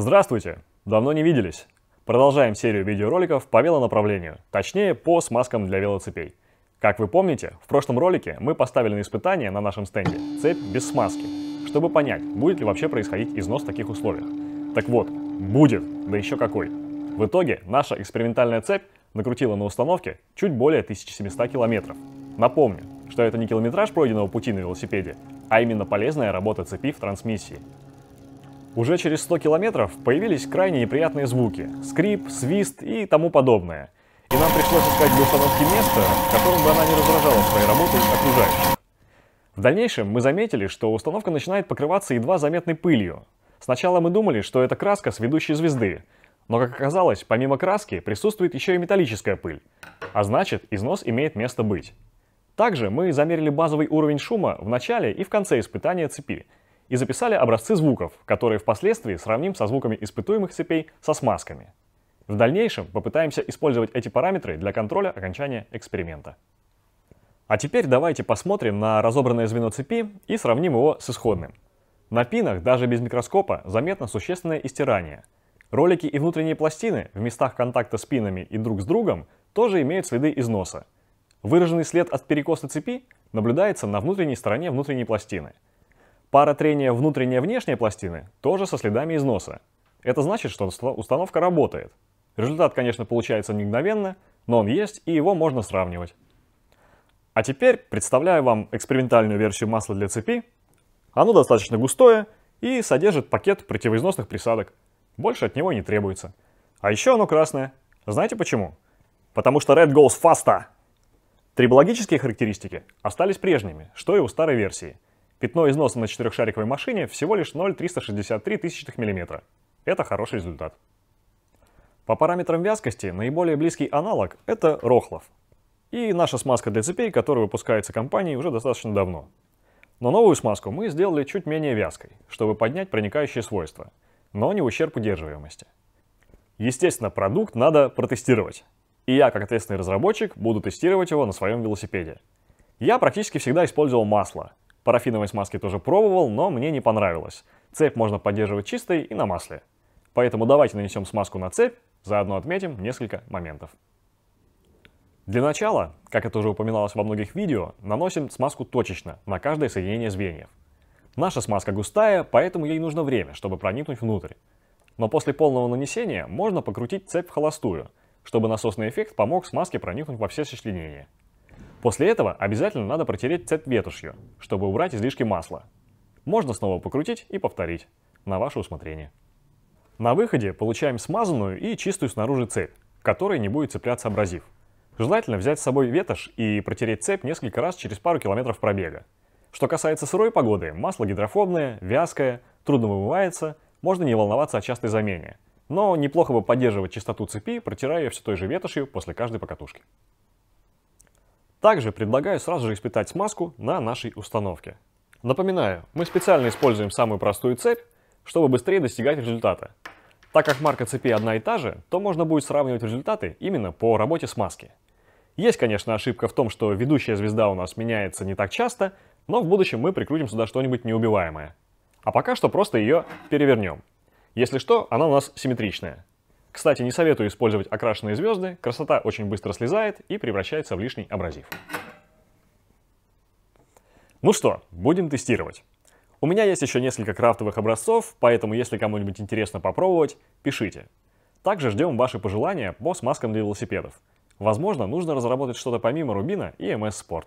Здравствуйте! Давно не виделись. Продолжаем серию видеороликов по велонаправлению, точнее по смазкам для велоцепей. Как вы помните, в прошлом ролике мы поставили на испытание на нашем стенде цепь без смазки, чтобы понять, будет ли вообще происходить износ в таких условиях. Так вот, будет, да еще какой. В итоге наша экспериментальная цепь накрутила на установке чуть более 1700 километров. Напомню, что это не километраж пройденного пути на велосипеде, а именно полезная работа цепи в трансмиссии, уже через 100 километров появились крайне неприятные звуки – скрип, свист и тому подобное. И нам пришлось искать для установки место, в котором бы она не раздражала своей работой окружающих. В дальнейшем мы заметили, что установка начинает покрываться едва заметной пылью. Сначала мы думали, что это краска с ведущей звезды, но, как оказалось, помимо краски присутствует еще и металлическая пыль, а значит, износ имеет место быть. Также мы замерили базовый уровень шума в начале и в конце испытания цепи – и записали образцы звуков, которые впоследствии сравним со звуками испытуемых цепей со смазками. В дальнейшем попытаемся использовать эти параметры для контроля окончания эксперимента. А теперь давайте посмотрим на разобранное звено цепи и сравним его с исходным. На пинах даже без микроскопа заметно существенное истирание. Ролики и внутренние пластины в местах контакта с пинами и друг с другом тоже имеют следы износа. Выраженный след от перекоса цепи наблюдается на внутренней стороне внутренней пластины – Пара трения внутренняя-внешняя пластины тоже со следами износа. Это значит, что установка работает. Результат, конечно, получается не мгновенно, но он есть, и его можно сравнивать. А теперь представляю вам экспериментальную версию масла для цепи. Оно достаточно густое и содержит пакет противоизносных присадок. Больше от него не требуется. А еще оно красное. Знаете почему? Потому что red goes faster. Трибологические характеристики остались прежними, что и у старой версии – Пятно износа на четырехшариковой машине всего лишь 0,363 тысячных миллиметра. Это хороший результат. По параметрам вязкости наиболее близкий аналог — это Рохлов. И наша смазка для цепей, которая выпускается компанией уже достаточно давно. Но новую смазку мы сделали чуть менее вязкой, чтобы поднять проникающие свойства, но не в ущерб удерживаемости. Естественно, продукт надо протестировать. И я, как ответственный разработчик, буду тестировать его на своем велосипеде. Я практически всегда использовал масло, Парафиновой смазки тоже пробовал, но мне не понравилось. Цепь можно поддерживать чистой и на масле. Поэтому давайте нанесем смазку на цепь, заодно отметим несколько моментов. Для начала, как это уже упоминалось во многих видео, наносим смазку точечно, на каждое соединение звеньев. Наша смазка густая, поэтому ей нужно время, чтобы проникнуть внутрь. Но после полного нанесения можно покрутить цепь в холостую, чтобы насосный эффект помог смазке проникнуть во все сочленения. После этого обязательно надо протереть цепь ветошью, чтобы убрать излишки масла. Можно снова покрутить и повторить, на ваше усмотрение. На выходе получаем смазанную и чистую снаружи цепь, которая не будет цепляться абразив. Желательно взять с собой ветошь и протереть цепь несколько раз через пару километров пробега. Что касается сырой погоды, масло гидрофобное, вязкое, трудно вымывается, можно не волноваться о частой замене. Но неплохо бы поддерживать чистоту цепи, протирая ее все той же ветошью после каждой покатушки. Также предлагаю сразу же испытать смазку на нашей установке. Напоминаю, мы специально используем самую простую цепь, чтобы быстрее достигать результата. Так как марка цепи одна и та же, то можно будет сравнивать результаты именно по работе смазки. Есть, конечно, ошибка в том, что ведущая звезда у нас меняется не так часто, но в будущем мы прикрутим сюда что-нибудь неубиваемое. А пока что просто ее перевернем. Если что, она у нас симметричная. Кстати, не советую использовать окрашенные звезды, красота очень быстро слезает и превращается в лишний абразив. Ну что, будем тестировать. У меня есть еще несколько крафтовых образцов, поэтому если кому-нибудь интересно попробовать, пишите. Также ждем ваши пожелания по смазкам для велосипедов. Возможно, нужно разработать что-то помимо рубина и MS Sport.